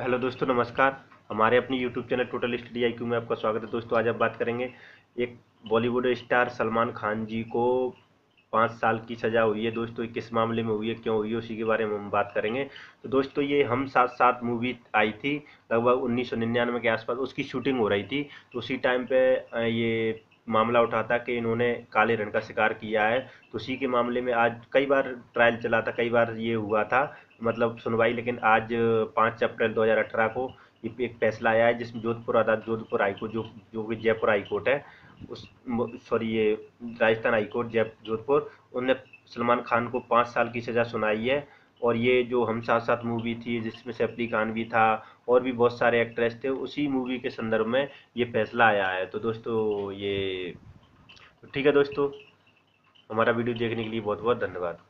hello दोस्तों नमस्कार हमारे अपने YouTube channel total study I में आपका स्वागत है दोस्तों आज आप बात करेंगे एक बॉलीवुड स्टार सलमान खान जी को पाँच साल की सज़ा हुई है दोस्तों किस मामले में हुई है क्यों हुई है उसी के बारे में हम बात करेंगे तो दोस्तों ये हम साथ साथ मूवी आई थी लगभग उन्नीस के आसपास उसकी शूटिंग हो रही थी तो उसी टाइम पे ये मामला उठाता कि इन्होंने काले ऋण का शिकार किया है तो उसी के मामले में आज कई बार ट्रायल चला था कई बार ये हुआ था मतलब सुनवाई लेकिन आज पाँच अप्रैल दो को ये एक फैसला आया है जिसमें जोधपुर अदालत जोधपुर हाईकोर्ट जो जो कि जयपुर हाईकोर्ट है उस सॉरी ये राजस्थान हाईकोर्ट जयपुर जोधपुर उनने सलमान खान को पाँच साल की सज़ा सुनाई है और ये जो हम साथ साथ मूवी थी जिसमें सेफली खान भी था और भी बहुत सारे एक्ट्रेस थे उसी मूवी के संदर्भ में ये फैसला आया है तो दोस्तों ये तो ठीक है दोस्तों हमारा वीडियो देखने के लिए बहुत बहुत धन्यवाद